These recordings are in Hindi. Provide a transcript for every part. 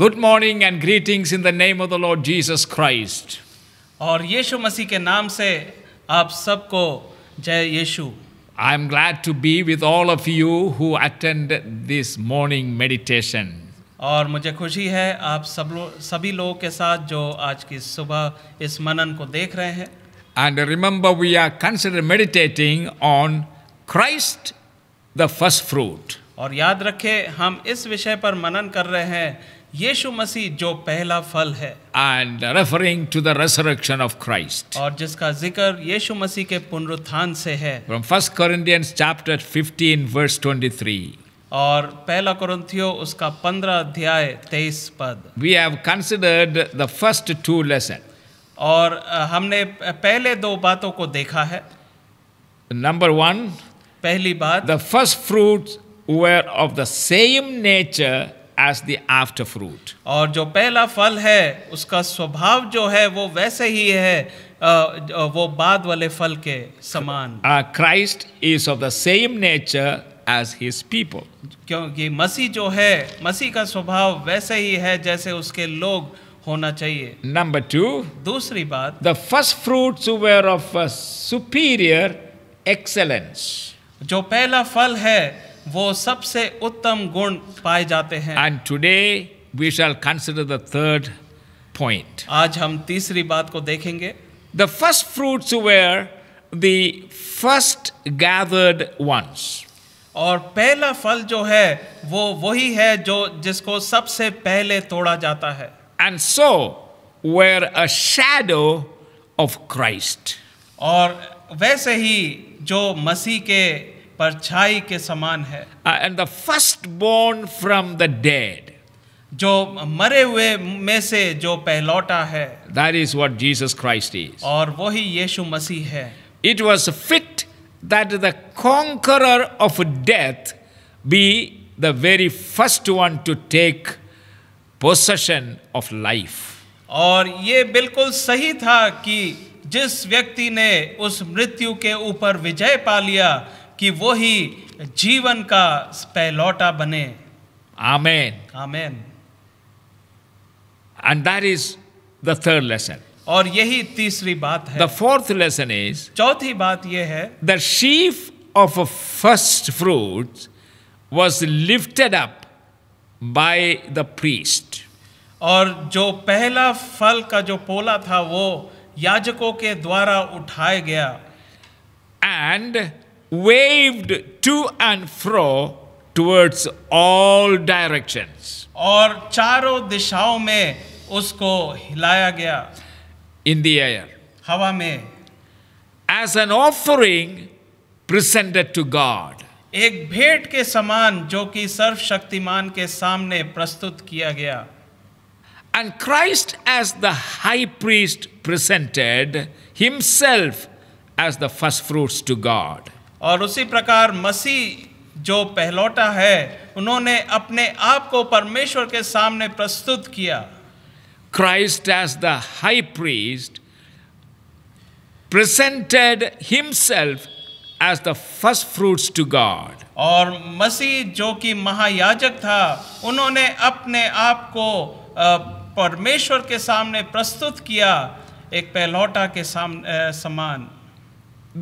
Good morning and greetings in the name of the Lord Jesus Christ. और यीशु मसीह के नाम से आप सबको जय यीशु। I am glad to be with all of you who attended this morning meditation. और मुझे खुशी है आप सब सभी लोगों के साथ जो आज की सुबह इस मनन को देख रहे हैं। And remember, we are considering meditating on Christ, the first fruit. और याद रखें हम इस विषय पर मनन कर रहे हैं। यीशु मसीह जो पहला फल है and referring to the resurrection of Christ और जिसका जिक्र यीशु मसीह के पुनरुत्थान से है from first Corinthians chapter 15 verse 23 और पहला कोरिंथियो उसका 15 अध्याय 23 पद we have considered the first two lesson और हमने पहले दो बातों को देखा है नंबर वन पहली बात the first fruit were of the same nature as the after fruit और जो पहला फल है उसका स्वभाव जो है वो वैसे ही है वो बाद वाले फल के समान Christ is of the same nature as his people क्योंकि मसीह जो है मसीह का स्वभाव वैसे ही है जैसे उसके लोग होना चाहिए नंबर टू दूसरी बात the first fruit of superior excellence जो पहला फल है वो सबसे उत्तम गुण पाए जाते हैं and today we shall consider the third point आज हम तीसरी बात को देखेंगे the first fruits were the first gathered ones और पहला फल जो है वो वही है जो जिसको सबसे पहले तोड़ा जाता है and so were a shadow of Christ और वैसे ही जो मसीह के परछाई के समान है and the first born from the dead जो मरे हुए में से जो पहलौटा है that is what Jesus Christ is और वही यीशु मसीह है it was fit that the conqueror of death be the very first one to take possession of life और ये बिल्कुल सही था कि जिस व्यक्ति ने उस मृत्यु के ऊपर विजय पा लिया कि वो ही जीवन का पहलौटा बने आमेन आमेन and that is the third lesson और यही तीसरी बात है द फोर्थ लेसन इज चौथी बात यह है the sheaf of first fruit was lifted up by the priest और जो पहला फल का जो पोला था वो याजकों के द्वारा उठाया गया and waved to and fro towards all directions. और चारों दिशाओं में उसको हिलाया गया. In the air. हवा में. As an offering presented to God. एक भेंट के समान जो कि सर्वशक्तिमान के सामने प्रस्तुत किया गया. And Christ as the high priest presented himself as the first fruits to God. और उसी प्रकार मसीह जो पहलौटा है उन्होंने अपने आप को परमेश्वर के सामने प्रस्तुत किया Christ as the high priest presented himself as the first fruits to God और मसीह जो कि महायाजक था उन्होंने अपने आप को परमेश्वर के सामने प्रस्तुत किया एक पहलौटा के सामने समान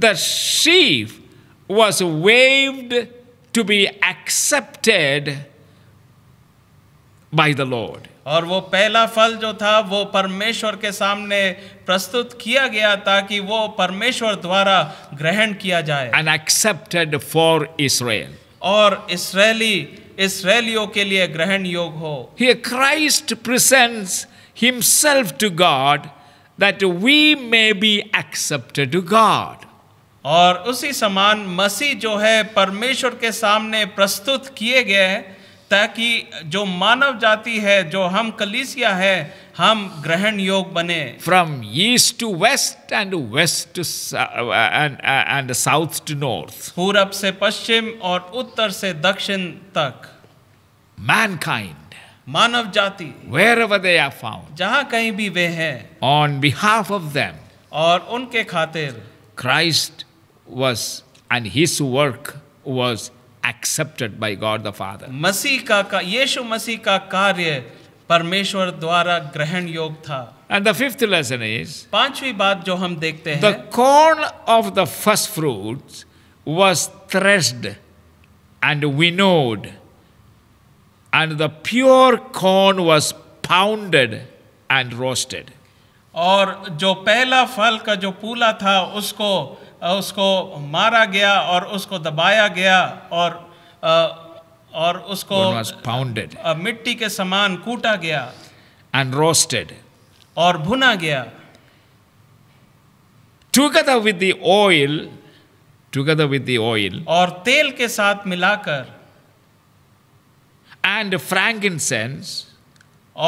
the sheaf was waived to be accepted by the Lord. और वो पहला फल जो था वो परमेश्वर के सामने प्रस्तुत किया गया ताकि वो परमेश्वर द्वारा ग्रहण किया जाए एंड एक्सेप्टेड फॉर इसराइल और इसराइली इसराइलियों के लिए ग्रहण योग हो here Christ presents himself to God that we may be accepted to God और उसी समान मसीह जो है परमेश्वर के सामने प्रस्तुत किए गए हैं ताकि जो मानव जाति है जो हम कलीसिया है हम ग्रहण योग बने from east to west and west to and south to north पूरब से पश्चिम और उत्तर से दक्षिण तक मैनकाइंड मानव जाति wherever they are found जहां कहीं भी वे हैं ऑन बिहाफ ऑफ देम और उनके खातिर Christ was and his work was accepted by God the Father. Masih का का यीशु मसीह का कार्य परमेश्वर द्वारा ग्रहण योग And the fifth lesson is पांचवी बात जो हम देखते हैं The corn of the first fruits was threshed and winnowed and the pure corn was pounded and roasted. Or जो पहला फल का जो पूला था उसको उसको मारा गया और उसको दबाया गया और और उसको pounded, मिट्टी के समान कूटा गया एंड रोस्टेड और भुना गया together with the oil together with the oil और तेल के साथ मिलाकर एंड फ्रैंकिंसेंस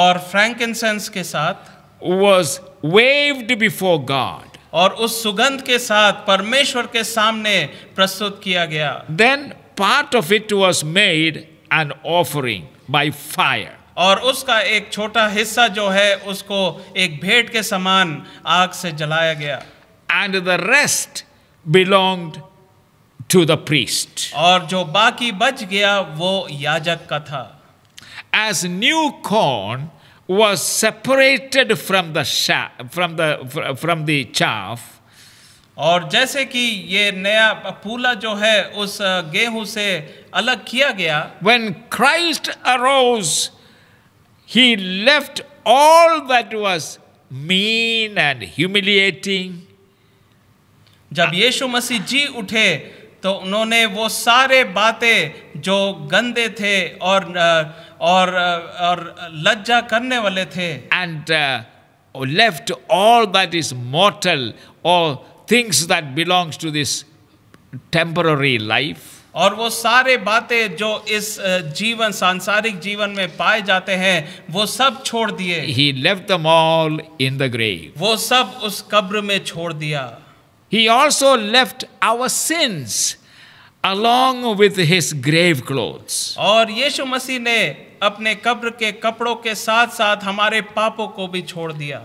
और फ्रैंकिंसेंस के साथ वॉज वेव्ड बिफोर गॉड और उस सुगंध के साथ परमेश्वर के सामने प्रस्तुत किया गया then part of it was made an offering by fire और उसका एक छोटा हिस्सा जो है उसको एक भेंट के समान आग से जलाया गया and the rest belonged to the priest और जो बाकी बच गया वो याजक का था as new corn was separated from the from the from the chaff और जैसे कि ये नया पूला जो है उस गेहूं से अलग किया गया when Christ arose he left all that was mean and humiliating जब यीशु मसीह जी उठे तो उन्होंने वो सारे बातें जो गंदे थे और और और लज्जा करने वाले थे and left all that is mortal और things that belongs to this temporary life और वो सारे बातें जो इस जीवन सांसारिक जीवन में पाए जाते हैं वो सब छोड़ दिए he left the mould in the grave वो सब उस कब्र में छोड़ दिया He also left our sins along with his grave clothes. और यीशु मसीह ने अपने कब्र के कपड़ों के साथ साथ हमारे पापों को भी छोड़ दिया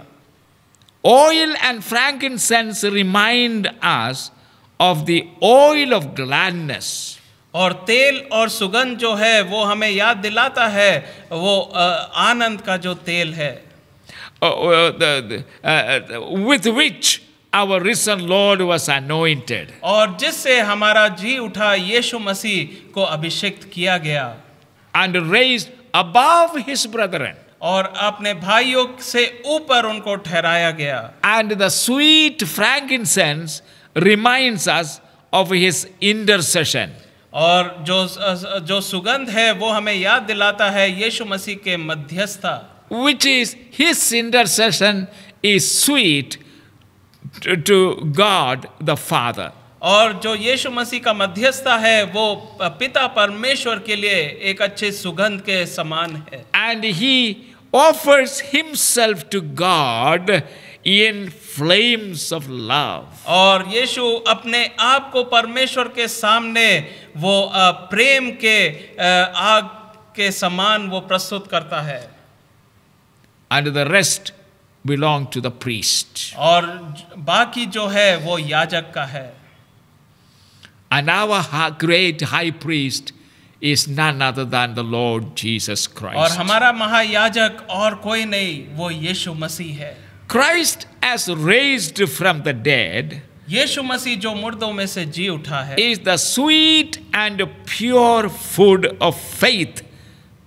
oil and frankincense remind us of the oil of gladness और तेल और सुगंध जो है वो हमें याद दिलाता है वो आनंद का जो तेल है with uh, which uh, our risen Lord was anointed. और जिससे हमारा जी उठा यीशु मसीह को अभिषेक किया गया And raised above his brethren. और अपने भाइयों से ऊपर उनको ठहराया गया And the sweet frankincense reminds us of his intercession. और जो जो सुगंध है वो हमें याद दिलाता है यीशु मसीह के मध्यस्थता Which is his intercession is sweet to, God God the Father. और जो यीशु मसीह का मध्यस्था है वो पिता परमेश्वर के लिए एक अच्छे सुगंध के समान है and he offers himself to God in flames of love और यीशु अपने आप को परमेश्वर के सामने वो प्रेम के आग के समान वो प्रस्तुत करता है and the rest belong to the priest. और बाकी जो है वो याजक का है. And our great high priest is none other than the Lord Jesus Christ. और हमारा महायाजक और कोई नहीं वो यीशु मसीह है. Christ as raised from the dead यीशु मसीह जो मुर्दों में से जी उठा है is the sweet and pure food of faith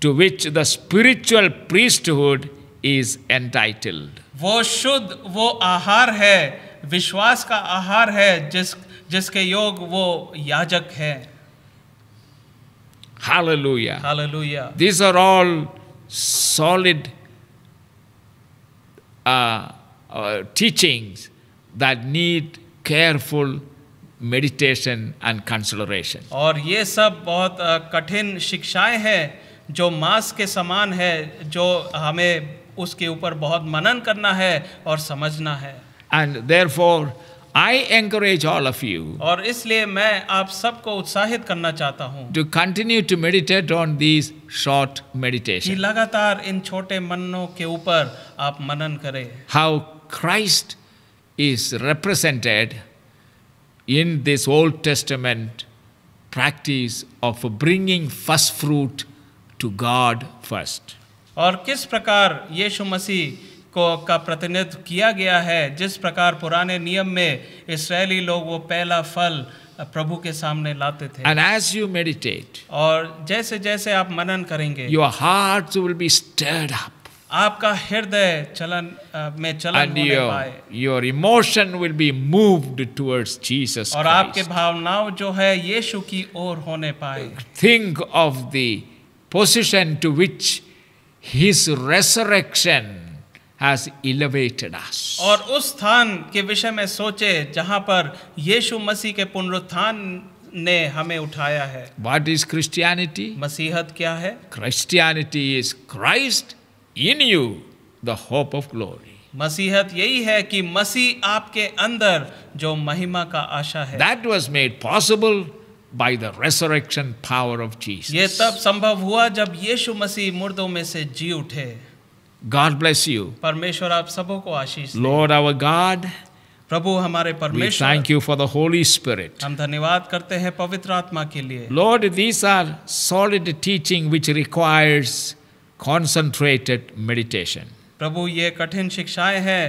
to which the spiritual priesthood is entitled वो शुद्ध वो आहार है विश्वास का आहार है जिस जिसके योग वो याजक है hallelujah hallelujah this are all solid teachings that need careful meditation and consideration और ये सब बहुत uh, कठिन शिक्षाएं हैं जो मांस के समान है जो हमें उसके ऊपर बहुत मनन करना है और समझना है and therefore I encourage all of you और इसलिए मैं आप सबको उत्साहित करना चाहता हूँ to continue to meditate on these short meditation लगातार इन छोटे मननों के ऊपर आप मनन करें how Christ is represented in this Old Testament practice of bringing first fruit to God first और किस प्रकार यीशु मसीह को का प्रतिनिधित्व किया गया है जिस प्रकार पुराने नियम में इसराइली लोग वो पहला फल प्रभु के सामने लाते थे एंड एज यू मेडिटेट और जैसे जैसे आप मनन करेंगे your heart will be stirred up आपका हृदय चलन में चलन And होने your, पाए your emotion will be moved towards Jesus और Christ. आपके भावनाओं जो है यीशु की ओर होने पाए think of the position to which his resurrection has elevated us. और उस स्थान के विषय में सोचे जहां पर यीशु मसीह के पुनरुत्थान ने हमें उठाया है What is Christianity? मसीहत क्या है Christianity is Christ in you, the hope of glory. मसीहत यही है कि मसीह आपके अंदर जो महिमा का आशा है That was made possible by the resurrection power of Jesus. ये तब संभव हुआ जब यीशु मसीह मुर्दों में से जी उठे. God bless you. परमेश्वर आप सबों को आशीष दे. Lord our God. प्रभु हमारे परमेश्वर We thank you for the Holy Spirit. हम धन्यवाद करते हैं पवित्र आत्मा के लिए Lord, these are solid teaching which requires concentrated meditation. प्रभु ये कठिन शिक्षाएं हैं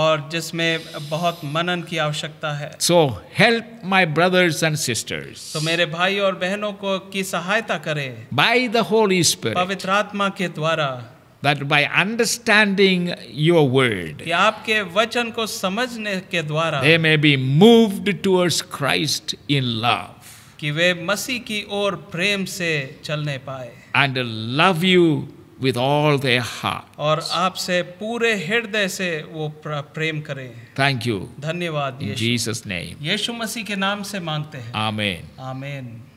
और जिसमें बहुत मनन की आवश्यकता है so help my brothers and sisters तो मेरे भाई और बहनों को की सहायता करें बाई द होली स्पिरिट पवित्र आत्मा के द्वारा that by understanding your word they may be moved towards Christ in love कि वे मसीह की ओर प्रेम से चलने पाए and love you with all their heart. और आपसे पूरे हृदय से वो प्रेम करें थैंक यू धन्यवाद जीसस यीशु मसीह के नाम से मांगते हैं आमेन आमेन